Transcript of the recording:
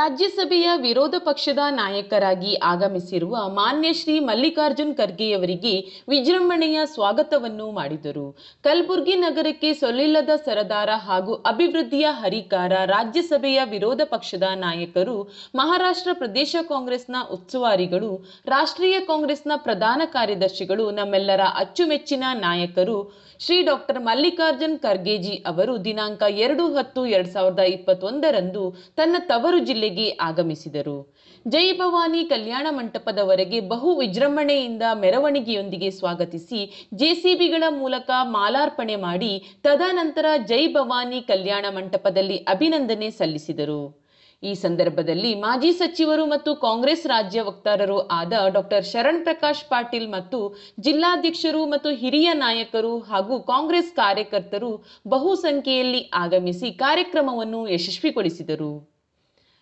ರಾಜ್ಯಸಭೆಯ ವಿರೋಧ ಪಕ್ಷದ ನಾಯಕರಾಗಿ ಆಗಮಿಸಿರುವ ಮಾನ್ಯ ಶ್ರೀ ಮಲ್ಲಿಕಾರ್ಜುನ್ ಖರ್ಗೆಯವರಿಗೆ ವಿಜೃಂಭಣೆಯ ಸ್ವಾಗತವನ್ನು ಮಾಡಿದರು ಕಲಬುರಗಿ ನಗರಕ್ಕೆ ಸೊಲ್ಲಿಲ್ಲದ ಸರದಾರ ಹಾಗೂ ಅಭಿವೃದ್ಧಿಯ ಹರಿಕಾರ ರಾಜ್ಯಸಭೆಯ ವಿರೋಧ ಪಕ್ಷದ ನಾಯಕರು ಮಹಾರಾಷ್ಟ್ರ ಪ್ರದೇಶ ಕಾಂಗ್ರೆಸ್ನ ಉಸ್ತುವಾರಿಗಳು ರಾಷ್ಟ್ರೀಯ ಕಾಂಗ್ರೆಸ್ನ ಪ್ರಧಾನ ಕಾರ್ಯದರ್ಶಿಗಳು ನಮ್ಮೆಲ್ಲರ ಅಚ್ಚುಮೆಚ್ಚಿನ ನಾಯಕರು ಶ್ರೀ ಡಾಕ್ಟರ್ ಮಲ್ಲಿಕಾರ್ಜುನ್ ಖರ್ಗೆಜಿ ಅವರು ದಿನಾಂಕ ಎರಡು ಹತ್ತು ಎರಡ್ ಸಾವಿರದ ಇಪ್ಪತ್ತೊಂದರಂದು ತನ್ನ ತವರು ಜಿಲ್ಲೆ ಆಗಮಿಸಿದರು ಜೈ ಭವಾನಿ ಕಲ್ಯಾಣ ಮಂಟಪದವರೆಗೆ ಬಹು ವಿಜೃಂಭಣೆಯಿಂದ ಮೆರವಣಿಗೆಯೊಂದಿಗೆ ಸ್ವಾಗತಿಸಿ ಜೆಸಿಬಿಗಳ ಮೂಲಕ ಮಾಲಾರ್ಪಣೆ ಮಾಡಿ ತದನಂತರ ಜೈ ಭವಾನಿ ಕಲ್ಯಾಣ ಮಂಟಪದಲ್ಲಿ ಅಭಿನಂದನೆ ಸಲ್ಲಿಸಿದರು ಈ ಸಂದರ್ಭದಲ್ಲಿ ಮಾಜಿ ಸಚಿವರು ಮತ್ತು ಕಾಂಗ್ರೆಸ್ ರಾಜ್ಯ ವಕ್ತಾರರು ಆದ ಡಾಕ್ಟರ್ ಶರಣ್ ಪ್ರಕಾಶ್ ಪಾಟೀಲ್ ಮತ್ತು ಜಿಲ್ಲಾಧ್ಯಕ್ಷರು ಮತ್ತು ಹಿರಿಯ ನಾಯಕರು ಹಾಗೂ ಕಾಂಗ್ರೆಸ್ ಕಾರ್ಯಕರ್ತರು ಬಹುಸಂಖ್ಯೆಯಲ್ಲಿ ಆಗಮಿಸಿ ಕಾರ್ಯಕ್ರಮವನ್ನು ಯಶಸ್ವಿಗೊಳಿಸಿದರು